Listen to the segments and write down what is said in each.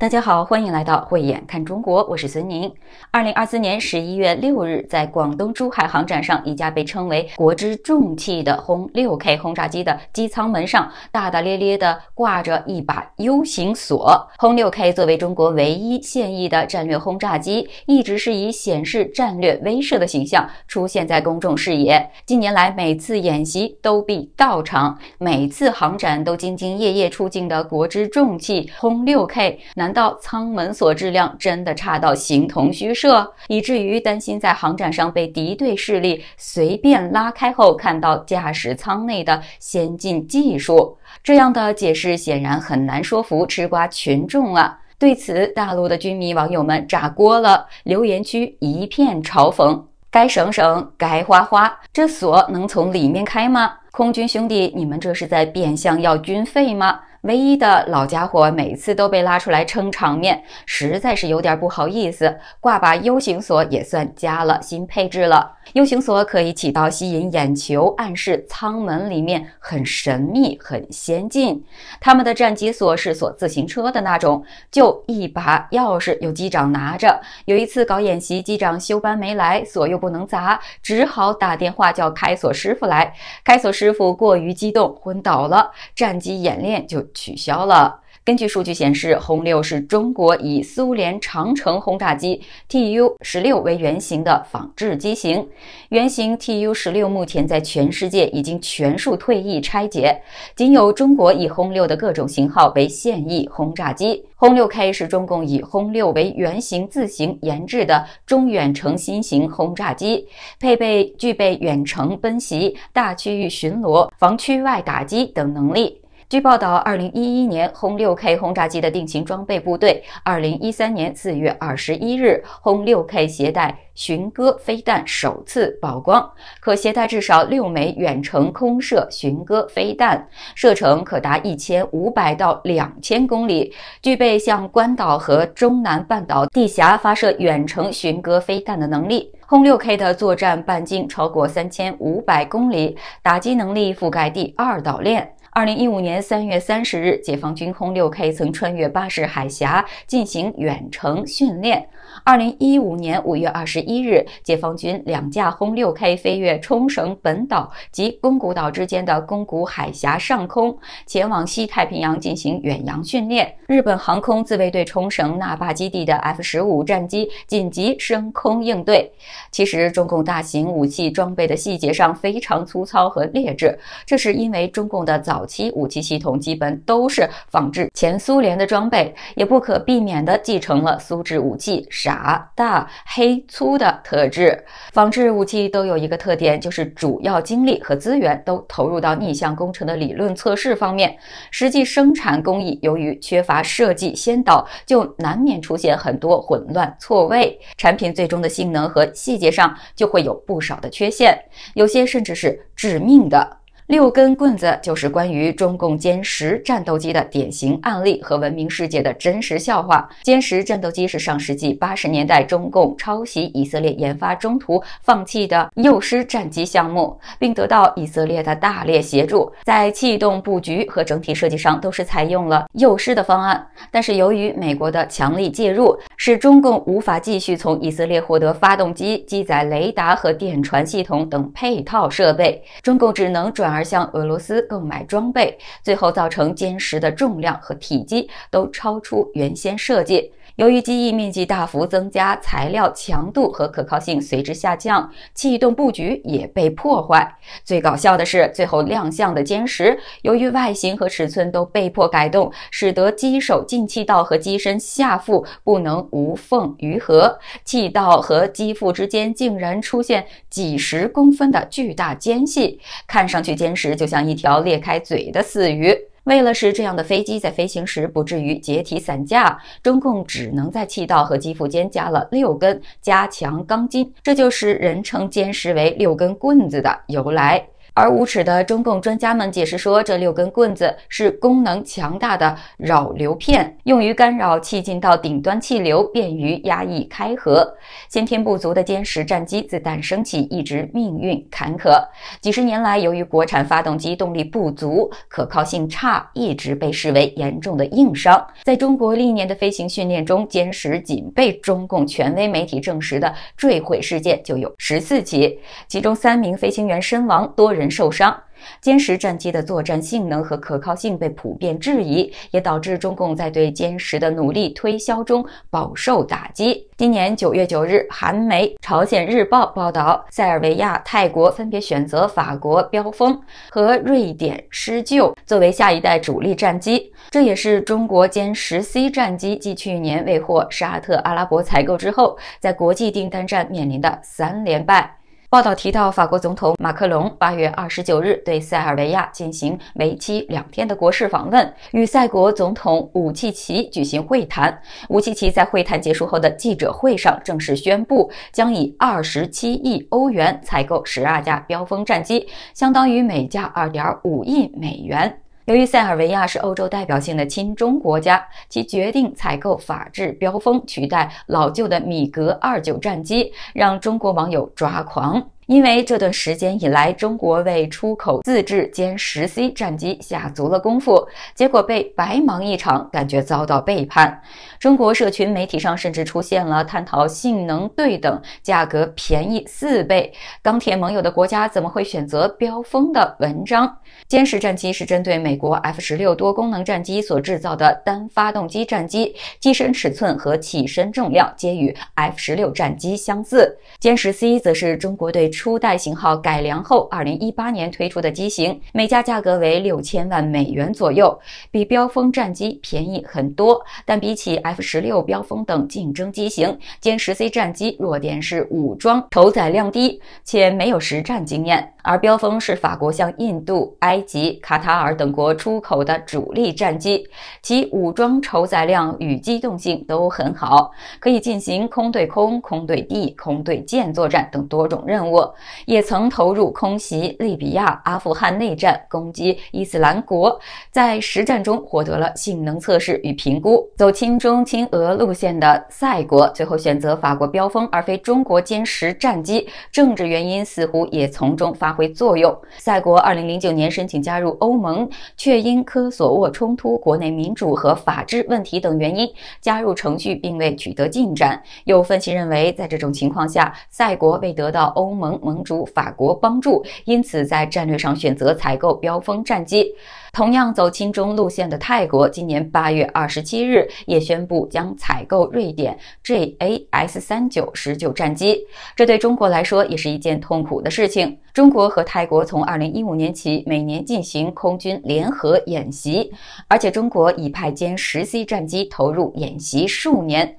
大家好，欢迎来到慧眼看中国，我是孙宁。二零二四年十一月六日，在广东珠海航展上，一架被称为“国之重器”的轰六 K 轰炸机的机舱门上，大大咧咧地挂着一把 U 型锁。轰六 K 作为中国唯一现役的战略轰炸机，一直是以显示战略威慑的形象出现在公众视野。近年来，每次演习都必到场，每次航展都兢兢业业出镜的国之重器轰六 K，那难道舱门锁质量真的差到形同虚设，以至于担心在航展上被敌对势力随便拉开后看到驾驶舱内的先进技术？这样的解释显然很难说服吃瓜群众啊！对此，大陆的军迷网友们炸锅了，留言区一片嘲讽：该省省，该花花，这锁能从里面开吗？空军兄弟，你们这是在变相要军费吗？唯一的老家伙每次都被拉出来撑场面，实在是有点不好意思。挂把 U 型锁也算加了新配置了。U 型锁可以起到吸引眼球，暗示舱门里面很神秘、很先进。他们的战机锁是锁自行车的那种，就一把钥匙，由机长拿着。有一次搞演习，机长休班没来，锁又不能砸，只好打电话叫开锁师傅来。开锁师傅过于激动，昏倒了，战机演练就取消了。根据数据显示，轰六是中国以苏联长城轰炸机 TU 十六为原型的仿制机型。原型 TU 十六目前在全世界已经全数退役拆解，仅有中国以轰六的各种型号为现役轰炸机。轰六 K 是中共以轰六为原型自行研制的中远程新型轰炸机，配备具备远程奔袭、大区域巡逻、防区外打击等能力。据报道，二零一一年轰六 K 轰炸机的定型装备部队。二零一三年四月二十一日，轰六 K 携带巡歌飞弹首次曝光，可携带至少六枚远程空射巡歌飞弹，射程可达一千五百到两千公里，具备向关岛和中南半岛地峡发射远程巡歌飞弹的能力。轰六 K 的作战半径超过三千五百公里，打击能力覆盖第二岛链。二零一五年三月三十日，解放军轰六 K 曾穿越巴士海峡进行远程训练。二零一五年五月二十一日，解放军两架轰六 K 飞越冲绳本岛及宫古岛之间的宫古海峡上空，前往西太平洋进行远洋训练。日本航空自卫队冲绳那霸基地的 F 十五战机紧急升空应对。其实，中共大型武器装备的细节上非常粗糙和劣质，这是因为中共的早。其武器系统基本都是仿制前苏联的装备，也不可避免的继承了苏制武器傻大黑粗的特质。仿制武器都有一个特点，就是主要精力和资源都投入到逆向工程的理论测试方面，实际生产工艺由于缺乏设计先导，就难免出现很多混乱错位，产品最终的性能和细节上就会有不少的缺陷，有些甚至是致命的。六根棍子就是关于中共歼十战斗机的典型案例和闻名世界的“真实笑话”。歼十战斗机是上世纪八十年代中共抄袭以色列研发中途放弃的幼师战机项目，并得到以色列的大力协助，在气动布局和整体设计上都是采用了幼师的方案。但是由于美国的强力介入，使中共无法继续从以色列获得发动机、机载雷达和电传系统等配套设备，中共只能转而。而向俄罗斯购买装备，最后造成歼十的重量和体积都超出原先设计。由于机翼面积大幅增加，材料强度和可靠性随之下降，气动布局也被破坏。最搞笑的是，最后亮相的歼十，由于外形和尺寸都被迫改动，使得机首进气道和机身下腹不能无缝愈合，气道和机腹之间竟然出现几十公分的巨大间隙，看上去歼十就像一条裂开嘴的死鱼。为了使这样的飞机在飞行时不至于解体散架，中共只能在气道和机腹间加了六根加强钢筋，这就是人称歼十为“六根棍子”的由来。而无耻的中共专家们解释说，这六根棍子是功能强大的扰流片，用于干扰气进到顶端气流，便于压抑开合。先天不足的歼十战机自诞生起一直命运坎坷。几十年来，由于国产发动机动力不足、可靠性差，一直被视为严重的硬伤。在中国历年的飞行训练中，歼十仅被中共权威媒体证实的坠毁事件就有十四起，其中三名飞行员身亡，多人。受伤，歼十战机的作战性能和可靠性被普遍质疑，也导致中共在对歼十的努力推销中饱受打击。今年九月九日，韩媒《朝鲜日报》报道，塞尔维亚、泰国分别选择法国“标风”和瑞典“施救”作为下一代主力战机。这也是中国歼十 C 战机继去年未获沙特阿拉伯采购之后，在国际订单战面临的三连败。报道提到，法国总统马克龙八月二十九日对塞尔维亚进行为期两天的国事访问，与塞国总统武契奇举行会谈。武契奇在会谈结束后的记者会上正式宣布，将以二十七亿欧元采购十二架标风战机，相当于每架二点五亿美元。由于塞尔维亚是欧洲代表性的亲中国家，其决定采购法制标峰取代老旧的米格二九战机，让中国网友抓狂。因为这段时间以来，中国为出口自制歼十 C 战机下足了功夫，结果被白忙一场，感觉遭到背叛。中国社群媒体上甚至出现了探讨性能对等、价格便宜四倍、钢铁盟友的国家怎么会选择标风的文章。歼十战机是针对美国 F 十六多功能战机所制造的单发动机战机，机身尺寸和起身重量皆与 F 十六战机相似。歼十 C 则是中国对。初代型号改良后，二零一八年推出的机型，每架价格为六千万美元左右，比标峰战机便宜很多。但比起 F 十六、标峰等竞争机型，歼十 C 战机弱点是武装、投载量低，且没有实战经验。而标峰是法国向印度、埃及、卡塔尔等国出口的主力战机，其武装、筹载量与机动性都很好，可以进行空对空、空对地、空对舰作战等多种任务。也曾投入空袭利比亚、阿富汗内战，攻击伊斯兰国，在实战中获得了性能测试与评估。走亲中亲俄路线的赛国，最后选择法国标风而非中国歼十战机，政治原因似乎也从中发挥作用。赛国2009年申请加入欧盟，却因科索沃冲突、国内民主和法治问题等原因，加入程序并未取得进展。有分析认为，在这种情况下，赛国未得到欧盟。盟主法国帮助，因此在战略上选择采购标风战机。同样走亲中路线的泰国，今年八月二十七日也宣布将采购瑞典 JAS 三九十九战机。这对中国来说也是一件痛苦的事情。中国和泰国从二零一五年起每年进行空军联合演习，而且中国已派歼十 C 战机投入演习数年。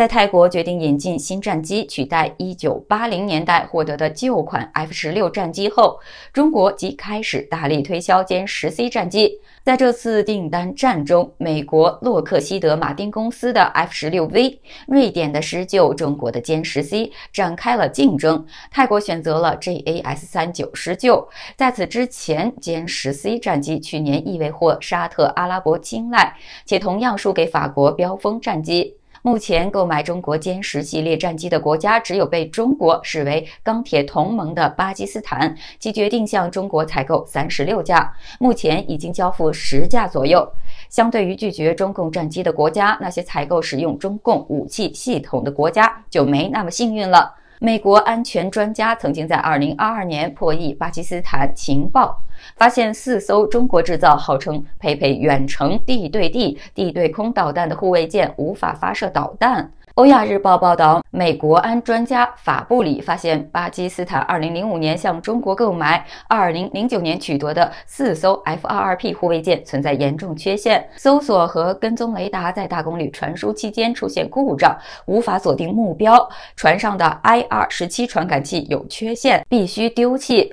在泰国决定引进新战机取代1980年代获得的旧款 F-16 战机后，中国即开始大力推销歼十 C 战机。在这次订单战中，美国洛克希德马丁公司的 F-16V、瑞典的施救、中国的歼十 C 展开了竞争。泰国选择了 JAS-39 狮鹫。在此之前，歼十 C 战机去年亦未获沙特阿拉伯青睐，且同样输给法国标风战机。目前购买中国歼十系列战机的国家只有被中国视为钢铁同盟的巴基斯坦，其决定向中国采购三十六架，目前已经交付十架左右。相对于拒绝中共战机的国家，那些采购使用中共武器系统的国家就没那么幸运了。美国安全专家曾经在2022年破译巴基斯坦情报，发现四艘中国制造、号称配备远程地对地、地对空导弹的护卫舰无法发射导弹。欧亚日报报道，美国安专家法布里发现，巴基斯坦2005年向中国购买、2009年取得的四艘 F22P 护卫舰存在严重缺陷：搜索和跟踪雷达在大功率传输期间出现故障，无法锁定目标；船上的 IR 十七传感器有缺陷，必须丢弃。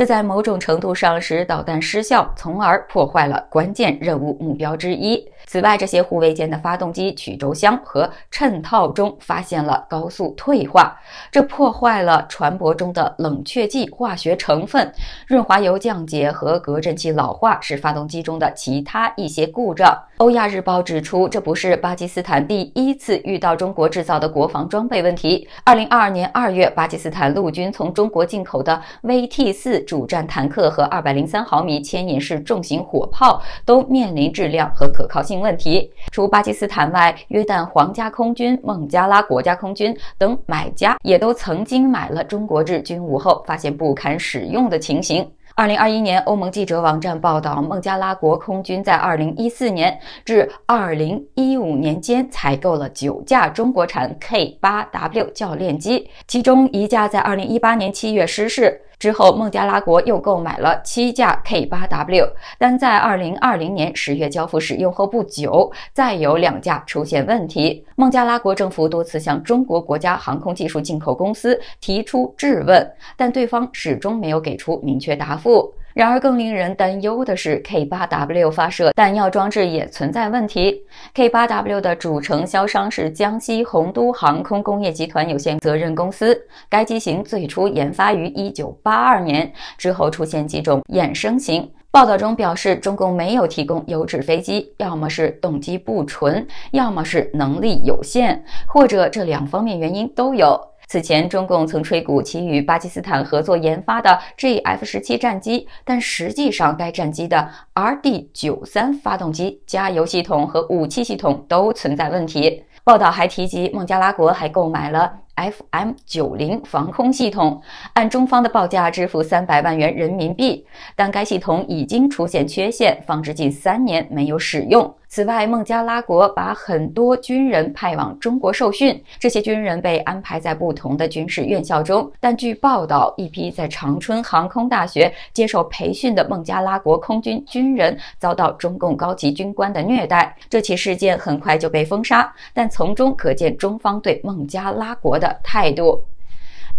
这在某种程度上使导弹失效，从而破坏了关键任务目标之一。此外，这些护卫舰的发动机曲轴箱和衬套中发现了高速退化，这破坏了船舶中的冷却剂化学成分、润滑油降解和隔震器老化，是发动机中的其他一些故障。欧亚日报指出，这不是巴基斯坦第一次遇到中国制造的国防装备问题。二零二二年二月，巴基斯坦陆军从中国进口的 VT 四主战坦克和二百零三毫米牵引式重型火炮都面临质量和可靠性问题。除巴基斯坦外，约旦皇家空军、孟加拉国家空军等买家也都曾经买了中国制军武后发现不堪使用的情形。二零二一年，欧盟记者网站报道，孟加拉国空军在二零一四年至二零一五年间采购了九架中国产 K8W 教练机，其中一架在二零一八年七月失事。之后，孟加拉国又购买了七架 K8W，但在2020年10月交付使用后不久，再有两架出现问题。孟加拉国政府多次向中国国家航空技术进口公司提出质问，但对方始终没有给出明确答复。然而，更令人担忧的是，K8W 发射弹药装置也存在问题。K8W 的主承销商是江西洪都航空工业集团有限责任公司。该机型最初研发于1982年，之后出现几种衍生型。报道中表示，中共没有提供优质飞机，要么是动机不纯，要么是能力有限，或者这两方面原因都有。此前，中共曾吹鼓其与巴基斯坦合作研发的 Gf 十七战机，但实际上该战机的 RD 九三发动机、加油系统和武器系统都存在问题。报道还提及，孟加拉国还购买了 FM 九零防空系统，按中方的报价支付三百万元人民币，但该系统已经出现缺陷，放置近三年没有使用。此外，孟加拉国把很多军人派往中国受训，这些军人被安排在不同的军事院校中。但据报道，一批在长春航空大学接受培训的孟加拉国空军军人遭到中共高级军官的虐待，这起事件很快就被封杀。但从中可见中方对孟加拉国的态度。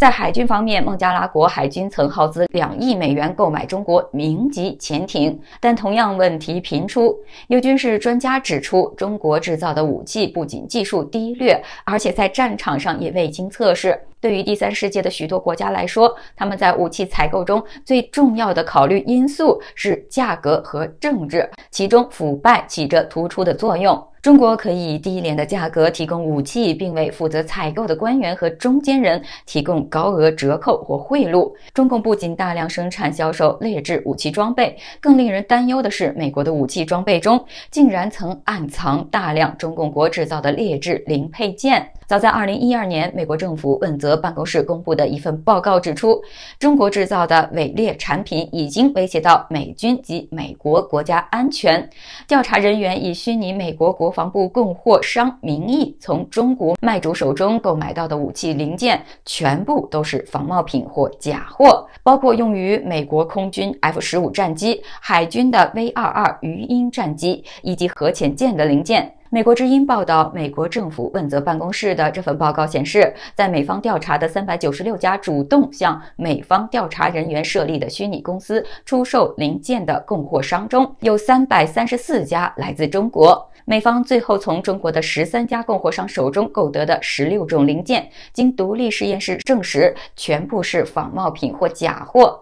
在海军方面，孟加拉国海军曾耗资两亿美元购买中国明级潜艇，但同样问题频出。有军事专家指出，中国制造的武器不仅技术低劣，而且在战场上也未经测试。对于第三世界的许多国家来说，他们在武器采购中最重要的考虑因素是价格和政治，其中腐败起着突出的作用。中国可以以低廉的价格提供武器，并为负责采购的官员和中间人提供高额折扣或贿赂。中共不仅大量生产销售劣质武器装备，更令人担忧的是，美国的武器装备中竟然曾暗藏大量中共国制造的劣质零配件。早在二零一二年，美国政府问责。办公室公布的一份报告指出，中国制造的伪劣产品已经威胁到美军及美国国家安全。调查人员以虚拟美国国防部供货商名义，从中国卖主手中购买到的武器零件，全部都是仿冒品或假货，包括用于美国空军 F 十五战机、海军的 V 二二鱼鹰战机以及核潜舰的零件。美国之音报道，美国政府问责办公室的这份报告显示，在美方调查的三百九十六家主动向美方调查人员设立的虚拟公司出售零件的供货商中，有三百三十四家来自中国。美方最后从中国的十三家供货商手中购得的十六种零件，经独立实验室证实，全部是仿冒品或假货。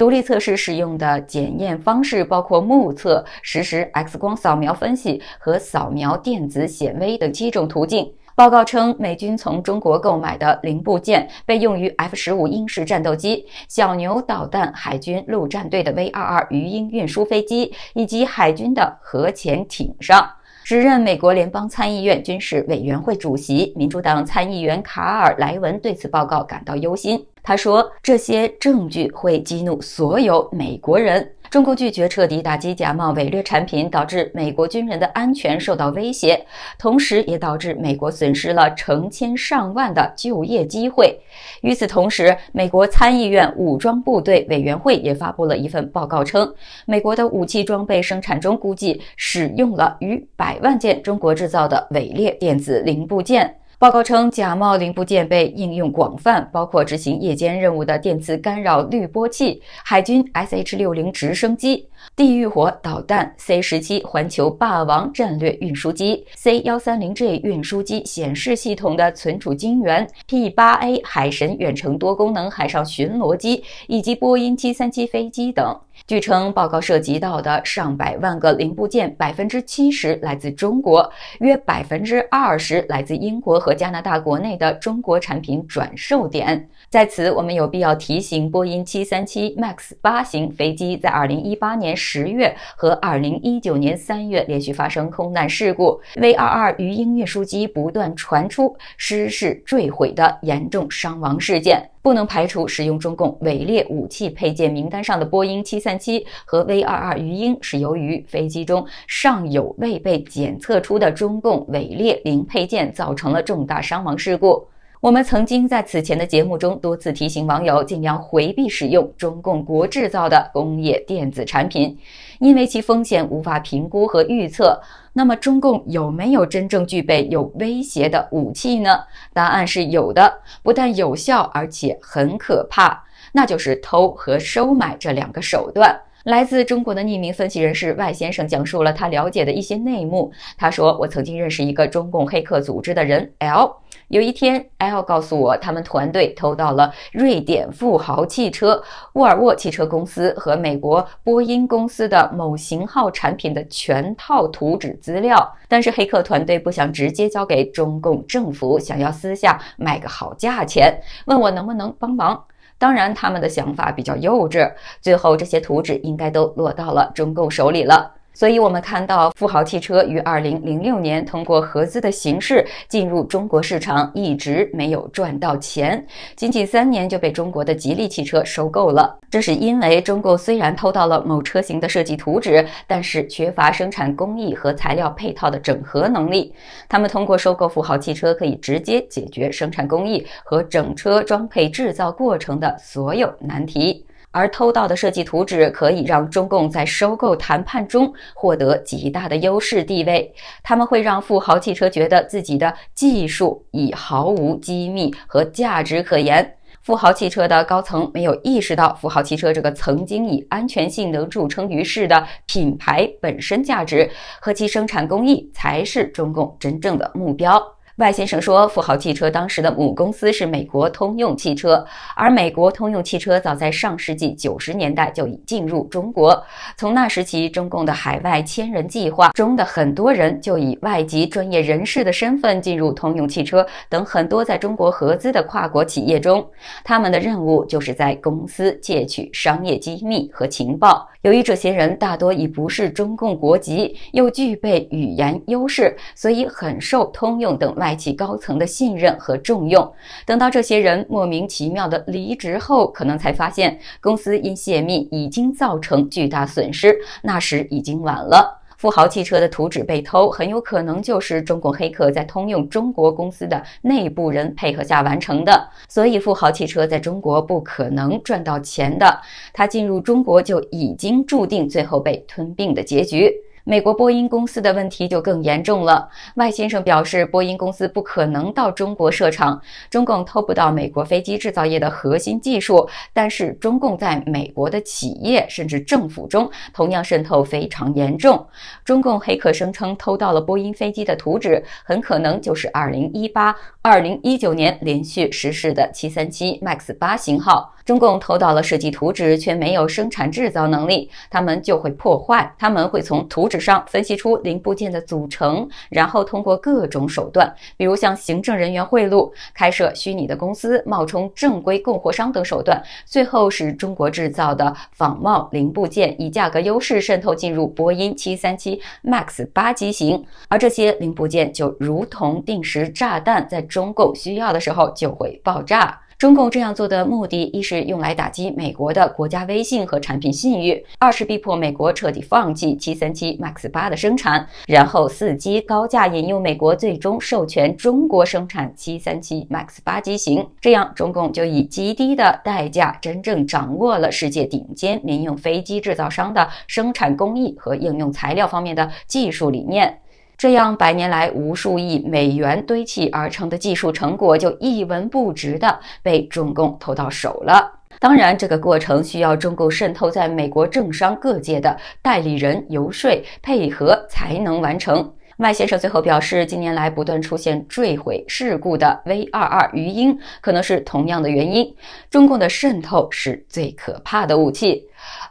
独立测试使用的检验方式包括目测、实时 X 光扫描分析和扫描电子显微等七种途径。报告称，美军从中国购买的零部件被用于 F 十五鹰式战斗机、小牛导弹、海军陆战队的 V 二二鱼鹰运输飞机以及海军的核潜艇上。时任美国联邦参议院军事委员会主席、民主党参议员卡尔·莱文对此报告感到忧心。他说：“这些证据会激怒所有美国人。”中国拒绝彻底打击假冒伪劣产品，导致美国军人的安全受到威胁，同时也导致美国损失了成千上万的就业机会。与此同时，美国参议院武装部队委员会也发布了一份报告，称美国的武器装备生产中估计使用了逾百万件中国制造的伪劣电子零部件。报告称，假冒零部件被应用广泛，包括执行夜间任务的电磁干扰滤波器、海军 SH 六零直升机、地狱火导弹、C 十七环球霸王战略运输机、C 幺三零 G 运输机显示系统的存储晶圆、P 八 A 海神远程多功能海上巡逻机以及波音七三七飞机等。据称，报告涉及到的上百万个零部件，百分之七十来自中国，约百分之二十来自英国和加拿大国内的中国产品转售点。在此，我们有必要提醒：波音737 MAX 八型飞机在2018年十月和2019年三月连续发生空难事故，V22 鱼鹰运输机不断传出失事坠毁的严重伤亡事件。不能排除使用中共伪劣武器配件名单上的波音七三七和 V 二二鱼鹰，是由于飞机中尚有未被检测出的中共伪劣零配件，造成了重大伤亡事故。我们曾经在此前的节目中多次提醒网友，尽量回避使用中共国制造的工业电子产品，因为其风险无法评估和预测。那么，中共有没有真正具备有威胁的武器呢？答案是有的，不但有效，而且很可怕，那就是偷和收买这两个手段。来自中国的匿名分析人士外先生讲述了他了解的一些内幕。他说：“我曾经认识一个中共黑客组织的人 L，有一天 L 告诉我，他们团队偷到了瑞典富豪汽车沃尔沃汽车公司和美国波音公司的某型号产品的全套图纸资料。但是黑客团队不想直接交给中共政府，想要私下卖个好价钱，问我能不能帮忙。”当然，他们的想法比较幼稚，最后这些图纸应该都落到了中共手里了。所以，我们看到富豪汽车于二零零六年通过合资的形式进入中国市场，一直没有赚到钱，仅仅三年就被中国的吉利汽车收购了。这是因为中国虽然偷到了某车型的设计图纸，但是缺乏生产工艺和材料配套的整合能力。他们通过收购富豪汽车，可以直接解决生产工艺和整车装配制造过程的所有难题。而偷盗的设计图纸可以让中共在收购谈判中获得极大的优势地位。他们会让富豪汽车觉得自己的技术已毫无机密和价值可言。富豪汽车的高层没有意识到，富豪汽车这个曾经以安全性能著称于世的品牌本身价值和其生产工艺才是中共真正的目标。外先生说，富豪汽车当时的母公司是美国通用汽车，而美国通用汽车早在上世纪九十年代就已进入中国。从那时起，中共的海外千人计划中的很多人就以外籍专业人士的身份进入通用汽车等很多在中国合资的跨国企业中，他们的任务就是在公司窃取商业机密和情报。由于这些人大多已不是中共国籍，又具备语言优势，所以很受通用等外企高层的信任和重用。等到这些人莫名其妙的离职后，可能才发现公司因泄密已经造成巨大损失，那时已经晚了。富豪汽车的图纸被偷，很有可能就是中共黑客在通用中国公司的内部人配合下完成的。所以，富豪汽车在中国不可能赚到钱的。它进入中国就已经注定最后被吞并的结局。美国波音公司的问题就更严重了。外先生表示，波音公司不可能到中国设厂，中共偷不到美国飞机制造业的核心技术。但是，中共在美国的企业甚至政府中同样渗透非常严重。中共黑客声称偷到了波音飞机的图纸，很可能就是2018、2019年连续实施的737 MAX 八型号。中共偷到了设计图纸，却没有生产制造能力，他们就会破坏。他们会从图纸上分析出零部件的组成，然后通过各种手段，比如向行政人员贿赂、开设虚拟的公司、冒充正规供货商等手段，最后使中国制造的仿冒零部件以价格优势渗透进入波音737 MAX 八机型。而这些零部件就如同定时炸弹，在中共需要的时候就会爆炸。中共这样做的目的，一是用来打击美国的国家威信和产品信誉；二是逼迫美国彻底放弃七三七 MAX 八的生产，然后伺机高价引诱美国，最终授权中国生产七三七 MAX 八机型。这样，中共就以极低的代价，真正掌握了世界顶尖民用飞机制造商的生产工艺和应用材料方面的技术理念。这样，百年来无数亿美元堆砌而成的技术成果，就一文不值的被中共偷到手了。当然，这个过程需要中共渗透在美国政商各界的代理人游说配合才能完成。麦先生最后表示，近年来不断出现坠毁事故的 V22 鱼鹰，可能是同样的原因。中共的渗透是最可怕的武器。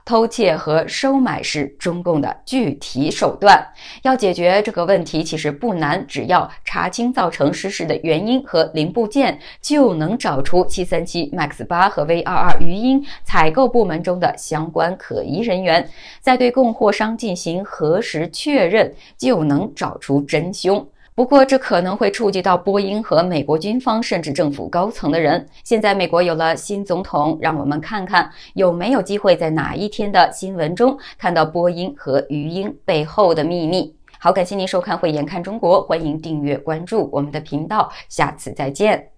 偷窃和收买是中共的具体手段。要解决这个问题，其实不难，只要查清造成失事的原因和零部件，就能找出七三七 MAX 八和 V 二二余音采购部门中的相关可疑人员，再对供货商进行核实确认，就能找出真凶。不过，这可能会触及到波音和美国军方，甚至政府高层的人。现在美国有了新总统，让我们看看有没有机会在哪一天的新闻中看到波音和鱼鹰背后的秘密。好，感谢您收看《慧眼看中国》，欢迎订阅关注我们的频道，下次再见。